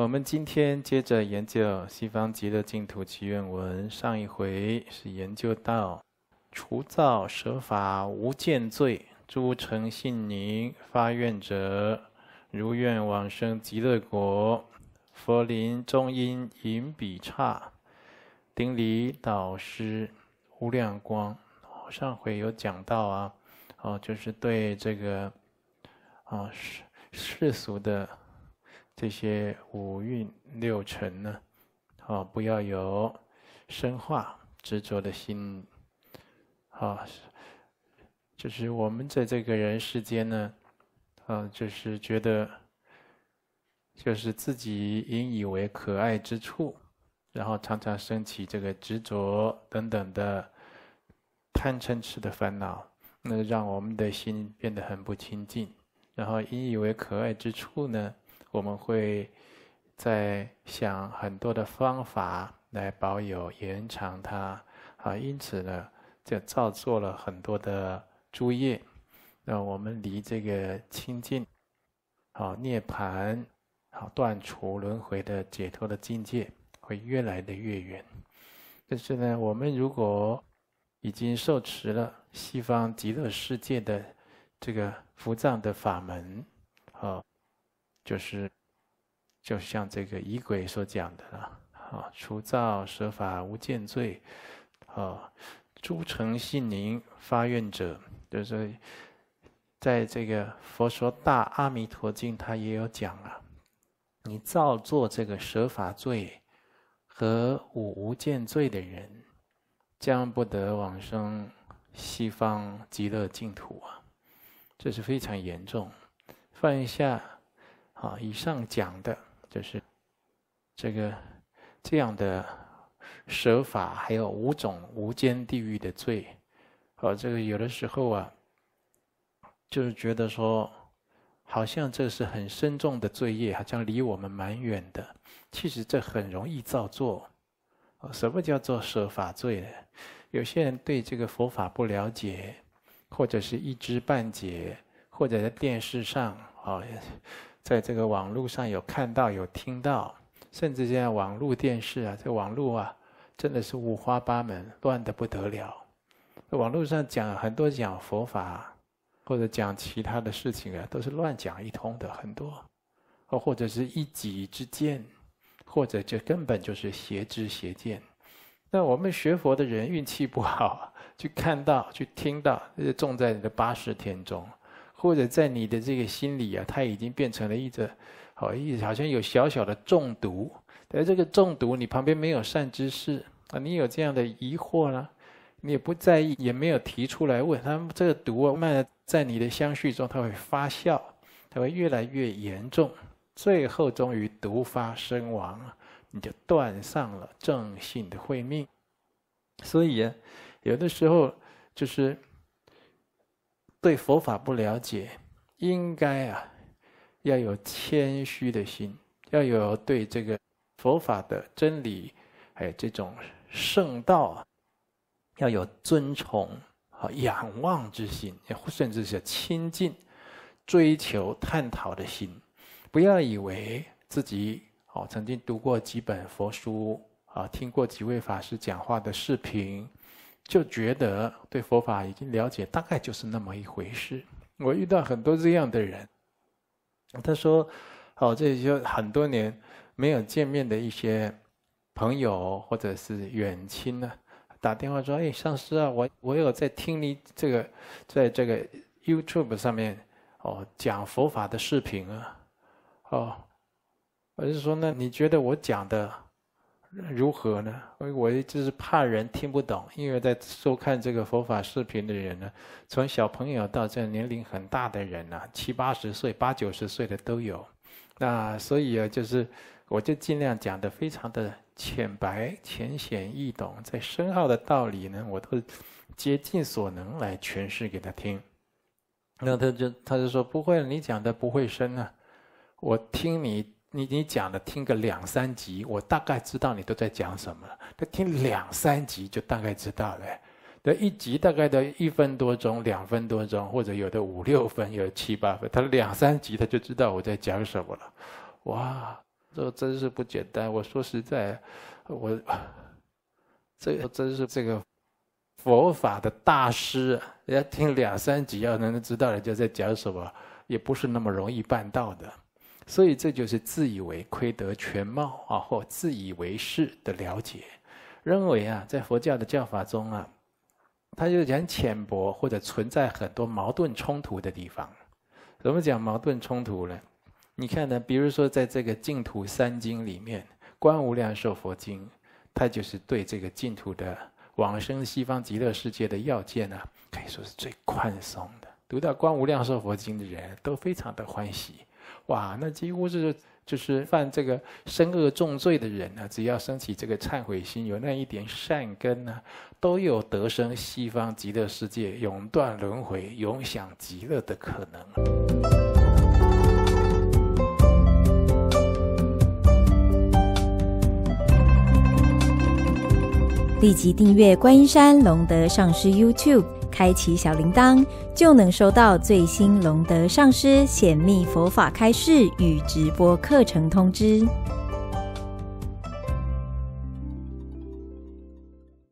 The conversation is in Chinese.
我们今天接着研究《西方极乐净土祈愿文》，上一回是研究到“除造舍法无见罪，诸诚信宁发愿者，如愿往生极乐国”。佛林中音引笔刹，顶礼导师无量光。上回有讲到啊，哦，就是对这个啊世世俗的。这些五蕴六尘呢，啊，不要有生化执着的心，啊，就是我们在这个人世间呢，啊，就是觉得，就是自己引以为可爱之处，然后常常升起这个执着等等的贪嗔痴的烦恼，那让我们的心变得很不清净，然后引以为可爱之处呢？我们会在想很多的方法来保有、延长它啊，因此呢，就造作了很多的诸业，那我们离这个清净、好涅槃、好断除轮回的解脱的境界，会越来的越远。但是呢，我们如果已经受持了西方极乐世界的这个福藏的法门，好。就是，就像这个仪轨所讲的了，啊，除造舍法无见罪，啊，诸诚信宁发愿者，就是在这个《佛说大阿弥陀经》他也有讲啊，你造作这个舍法罪和五无见罪的人，将不得往生西方极乐净土啊，这是非常严重。放一下。啊，以上讲的就是这个这样的舍法，还有五种无间地狱的罪。哦，这个有的时候啊，就是觉得说，好像这是很深重的罪业，好像离我们蛮远的。其实这很容易造作。什么叫做舍法罪？呢？有些人对这个佛法不了解，或者是一知半解，或者在电视上啊。在这个网络上，有看到，有听到，甚至现在网络电视啊，这网络啊，真的是五花八门，乱的不得了。网络上讲很多讲佛法，或者讲其他的事情啊，都是乱讲一通的，很多，或者是一己之见，或者这根本就是邪知邪见。那我们学佛的人运气不好，去看到、去听到，那就种在你的八十天中。或者在你的这个心里啊，它已经变成了一种好意，好像有小小的中毒。但这个中毒，你旁边没有善知识啊，你有这样的疑惑呢，你也不在意，也没有提出来问。他们这个毒啊，慢慢在你的相续中，它会发酵，它会越来越严重，最后终于毒发身亡，你就断上了正性的慧命。所以，有的时候就是。对佛法不了解，应该啊，要有谦虚的心，要有对这个佛法的真理，还有这种圣道，要有尊崇和仰望之心，甚至是亲近、追求、探讨的心。不要以为自己哦曾经读过几本佛书啊，听过几位法师讲话的视频。就觉得对佛法已经了解，大概就是那么一回事。我遇到很多这样的人，他说：“哦，这就很多年没有见面的一些朋友或者是远亲啊，打电话说：‘哎，上师啊，我我有在听你这个在这个 YouTube 上面哦讲佛法的视频啊，哦，我是说呢，你觉得我讲的？”如何呢？我我就是怕人听不懂，因为在收看这个佛法视频的人呢，从小朋友到这年龄很大的人啊，七八十岁、八九十岁的都有。那所以啊，就是我就尽量讲的非常的浅白、浅显易懂，在深奥的道理呢，我都竭尽所能来诠释给他听。那他就他就说：“不会，你讲的不会深啊，我听你。”你你讲的听个两三集，我大概知道你都在讲什么。他听两三集就大概知道了，那一集大概的一分多钟、两分多钟，或者有的五六分，有七八分。他两三集他就知道我在讲什么了。哇，这真是不简单。我说实在，我这真是这个佛法的大师，人家听两三集要能知道人家在讲什么，也不是那么容易办到的。所以这就是自以为窥得全貌啊，或自以为是的了解，认为啊，在佛教的教法中啊，它就讲浅薄或者存在很多矛盾冲突的地方。怎么讲矛盾冲突呢？你看呢，比如说在这个净土三经里面，《观无量寿佛经》，它就是对这个净土的往生西方极乐世界的要件呢，可以说是最宽松的。读到《观无量寿佛经》的人都非常的欢喜。哇，那几乎是就是犯这个生恶重罪的人呢，只要升起这个忏悔心，有那一点善根呢，都有得生西方极乐世界，永断轮回，永享极乐的可能。立即订阅观音山龙德上师 YouTube。开启小铃铛，就能收到最新隆德上师显密佛法开示与直播课程通知。